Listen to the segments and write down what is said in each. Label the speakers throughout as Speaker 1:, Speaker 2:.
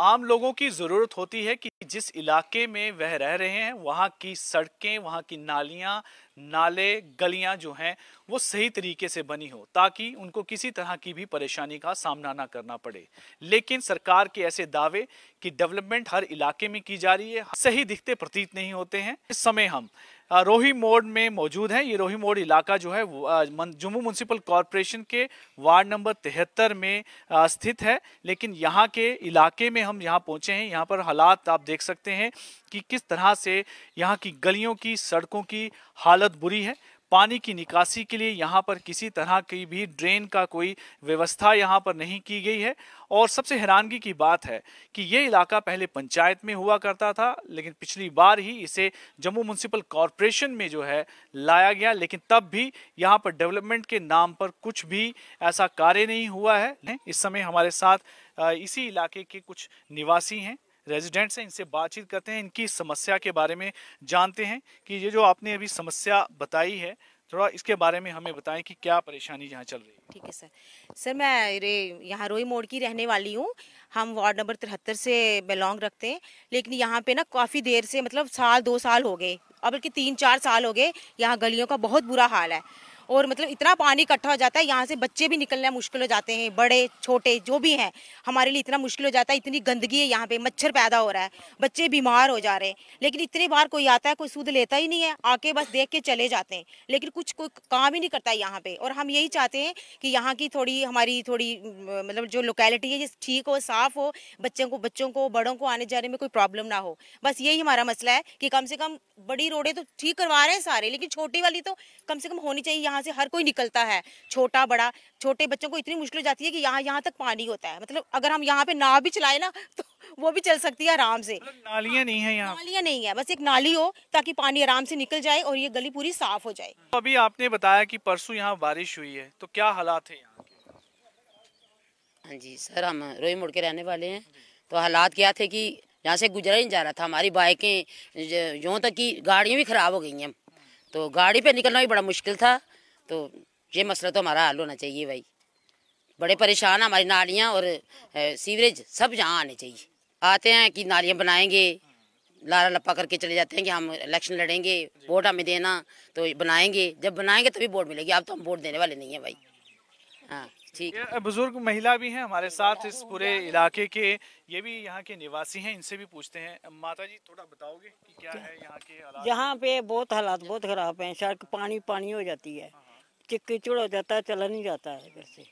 Speaker 1: आम लोगों की ज़रूरत होती है कि जिस इलाके में वह रह रहे हैं वहाँ की सड़कें वहाँ की नालियाँ नाले गलियां जो हैं वो सही तरीके से बनी हो ताकि उनको किसी तरह की भी परेशानी का सामना ना करना पड़े लेकिन सरकार के ऐसे दावे कि डेवलपमेंट हर इलाके में की जा रही है सही दिखते प्रतीत नहीं होते हैं इस समय हम रोही मोड़ में मौजूद हैं ये रोही मोड़ इलाका जो है जम्मू म्यूनसिपल कॉरपोरेशन के वार्ड नंबर तिहत्तर में स्थित है लेकिन यहाँ के इलाके में हम यहाँ पहुँचे हैं यहाँ पर हालात आप देख सकते हैं कि किस तरह से यहाँ की गलियों की सड़कों की हालत हालत बुरी है पानी की निकासी के लिए यहाँ पर किसी तरह की भी ड्रेन का कोई व्यवस्था यहाँ पर नहीं की गई है और सबसे हैरानगी की बात है कि ये इलाका पहले पंचायत में हुआ करता था लेकिन पिछली बार ही इसे जम्मू म्यूनसिपल कॉरपोरेशन में जो है लाया गया लेकिन तब भी यहाँ पर डेवलपमेंट के नाम पर कुछ भी ऐसा कार्य नहीं हुआ है इस समय हमारे साथ इसी इलाके के कुछ निवासी हैं रेजिडेंट्स हैं इनसे बातचीत करते हैं इनकी समस्या के बारे में जानते हैं कि ये जो आपने अभी समस्या बताई है थोड़ा इसके बारे में हमें बताएं कि क्या परेशानी यहाँ चल रही है ठीक है सर
Speaker 2: सर मैं रे यहाँ रोई मोड़ की रहने वाली हूँ हम वार्ड नंबर तिहत्तर से बिलोंग रखते हैं लेकिन यहाँ पे ना काफ़ी देर से मतलब साल दो साल हो गए अब बल्कि तीन चार साल हो गए यहाँ गलियों का बहुत बुरा हाल है और मतलब इतना पानी इकट्ठा हो जाता है यहाँ से बच्चे भी निकलना मुश्किल हो जाते हैं बड़े छोटे जो भी हैं हमारे लिए इतना मुश्किल हो जाता है इतनी गंदगी है यहाँ पे मच्छर पैदा हो रहा है बच्चे बीमार हो जा रहे हैं लेकिन इतनी बार कोई आता है कोई सूद लेता ही नहीं है आके बस देख के चले जाते हैं लेकिन कुछ कोई काम ही नहीं करता है यहाँ पे और हम यही चाहते हैं कि यहाँ की थोड़ी हमारी थोड़ी मतलब जो लोकेलिटी है ये ठीक हो साफ हो बच्चों को बच्चों को बड़ों को आने जाने में कोई प्रॉब्लम ना हो बस यही हमारा मसला है कि कम से कम बड़ी रोडें तो ठीक करवा रहे हैं सारे लेकिन छोटी वाली तो कम से कम होनी चाहिए यहाँ यहाँ से हर कोई निकलता है छोटा बड़ा छोटे बच्चों को इतनी मुश्किल हो जाती है कि यहाँ यहाँ तक पानी होता है मतलब अगर हम यहाँ पे नाव भी चलाए ना तो वो भी चल सकती है आराम से मतलब नालियाँ नहीं है यहाँ नालियाँ नहीं है बस एक नाली हो ताकि पानी आराम से निकल जाए और ये गली पूरी साफ हो जाए
Speaker 1: तो अभी आपने बताया की परसों यहाँ बारिश हुई है तो क्या हालात है यहाँ हाँ जी सर हम
Speaker 2: रोई मुड़ के रहने वाले हैं तो हालात क्या थे कि यहाँ से गुजरा ही नहीं जा रहा था हमारी बाइकें यूँ तक कि गाड़ियाँ भी ख़राब हो गई हैं तो गाड़ी पे निकलना भी बड़ा मुश्किल था तो ये मसला तो हमारा हल होना चाहिए भाई बड़े परेशान हमारी नालियाँ और सीवरेज सब जहाँ आने चाहिए आते हैं कि नालियाँ बनाएंगे लारा लप्पा करके चले जाते हैं कि हम इलेक्शन लड़ेंगे वोट हमें देना तो बनाएंगे जब बनाएंगे तभी वोट मिलेगी अब तो हम वोट देने वाले नहीं है भाई
Speaker 1: हाँ ठीक बुजुर्ग महिला भी हैं हमारे साथ इस पूरे इलाके के ये भी यहाँ के निवासी हैं इनसे भी पूछते हैं माता जी थोड़ा बताओगे कि क्या है यहाँ के यहाँ
Speaker 2: पे बहुत हालात बहुत खराब हैं सड़क पानी पानी हो जाती है हाँ। कि कीचड़ हो जाता है चला नहीं जाता है इधर से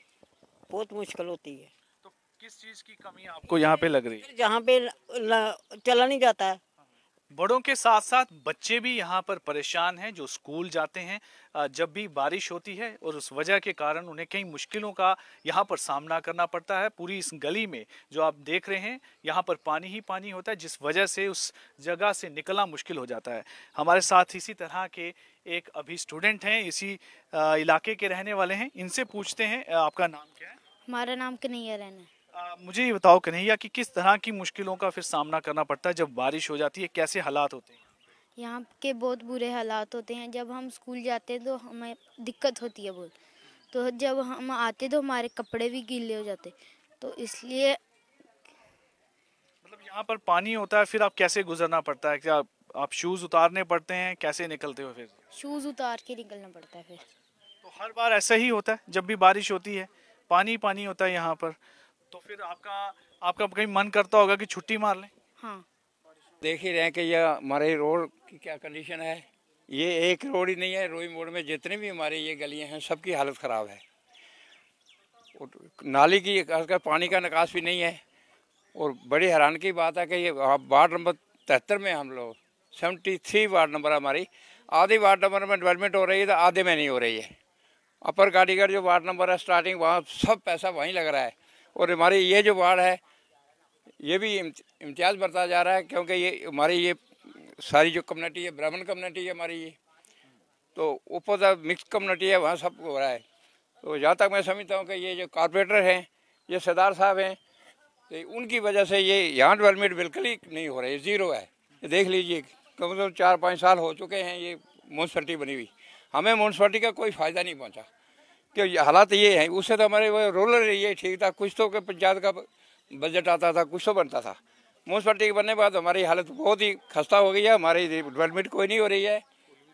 Speaker 2: बहुत मुश्किल होती है
Speaker 1: तो किस चीज़ की कमी आपको यहाँ पे लग रही है जहाँ पे चला नहीं जाता है बड़ों के साथ साथ बच्चे भी यहाँ पर परेशान हैं जो स्कूल जाते हैं जब भी बारिश होती है और उस वजह के कारण उन्हें कई मुश्किलों का यहाँ पर सामना करना पड़ता है पूरी इस गली में जो आप देख रहे हैं यहाँ पर पानी ही पानी होता है जिस वजह से उस जगह से निकलना मुश्किल हो जाता है हमारे साथ इसी तरह के एक अभी स्टूडेंट हैं इसी इलाके के रहने वाले हैं इनसे पूछते हैं आपका नाम क्या
Speaker 2: है हमारा नाम कन्हैया है
Speaker 1: मुझे ये बताओ कन्हैया कि किस तरह की मुश्किलों का फिर सामना करना पड़ता है जब बारिश हो जाती है कैसे हालात होते हैं
Speaker 2: यहाँ के बहुत बुरे हालात होते हैं जब हम स्कूल जाते हैं तो हमें दिक्कत होती है बहुत तो जब हम आते तो हमारे कपड़े भी गीले हो जाते तो इसलिए मतलब
Speaker 1: यहाँ पर पानी होता है फिर आप कैसे गुजरना पड़ता है क्या आप शूज़ उतारने पड़ते हैं कैसे निकलते हो फिर शूज़ उतार के निकलना पड़ता है फिर तो हर बार ऐसा ही होता है जब भी बारिश होती है पानी पानी होता है यहाँ पर तो फिर आपका आपका कहीं मन करता
Speaker 3: होगा कि छुट्टी मार लें हाँ देख ही रहे हैं कि यह हमारे रोड की क्या कंडीशन है ये एक रोड ही नहीं है रोई मोड़ में जितने भी हमारे ये गलियां हैं सबकी हालत ख़राब है नाली की पानी का निकास भी नहीं है और बड़ी हैरान की बात है कि ये वार्ड नंबर तिहत्तर में हम लोग सेवेंटी थ्री वार्ड नंबर हमारी आधे वार्ड नंबर में डेवलपमेंट हो रही है तो आधे में नहीं हो रही है अपर गाड़ीगढ़ जो वार्ड नंबर है स्टार्टिंग वहाँ सब पैसा वहीं लग रहा है और हमारी ये जो बाढ़ है ये भी इम्तियाज़ बरता जा रहा है क्योंकि ये हमारी ये सारी जो कम्युनिटी है ब्राह्मण कम्युनिटी है हमारी ये तो ऊपर मिक्स कम्युनिटी है वहाँ सब हो रहा है तो जहाँ तक मैं समझता हूँ कि ये जो कॉरपोरेटर हैं ये सरदार साहब हैं तो उनकी वजह से ये यहाँ डेवलपमेंट बिल्कुल ही नहीं हो रही है ज़ीरो है देख लीजिए कम से कम चार पाँच साल हो चुके हैं ये म्यूनसिपलिटी बनी हुई हमें म्यूनसिपलिटी का कोई फ़ायदा नहीं पहुँचा कि हालात ये हैं उससे तो हमारे वो रोलर ये ठीक था कुछ तो पंचायत का बजट आता था कुछ तो बनता था म्यूनसिपाली के बनने के बाद हमारी हालत बहुत ही खस्ता हो गई है हमारी डेवलपमेंट कोई नहीं हो रही है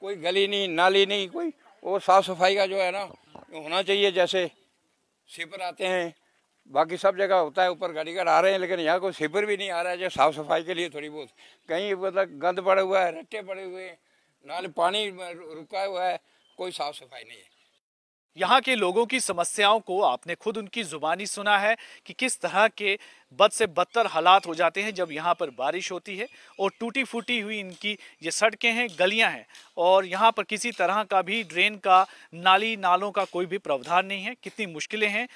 Speaker 3: कोई गली नहीं नाली नहीं कोई और साफ़ सफाई का जो है ना होना चाहिए जैसे सीपर आते हैं बाकी सब जगह होता है ऊपर गाड़ी घर आ रहे हैं लेकिन यहाँ कोई सीपर भी नहीं आ रहा है जो साफ़ सफाई के लिए थोड़ी बहुत कहीं मतलब गंद पड़ा हुआ है रट्टे पड़े हुए हैं नाले पानी रुका हुआ है कोई साफ़ सफाई नहीं है यहाँ के लोगों की
Speaker 1: समस्याओं को आपने खुद उनकी ज़ुबानी सुना है कि किस तरह के बद से बदतर हालात हो जाते हैं जब यहाँ पर बारिश होती है और टूटी फूटी हुई इनकी ये सड़कें हैं गलियाँ हैं और यहाँ पर किसी तरह का भी ड्रेन का नाली नालों का कोई भी प्रावधान नहीं है कितनी मुश्किलें हैं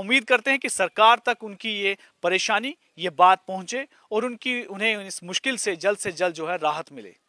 Speaker 1: उम्मीद करते हैं कि सरकार तक उनकी ये परेशानी ये बात पहुँचे और उनकी उन्हें इस मुश्किल से जल्द से जल्द जो है राहत मिले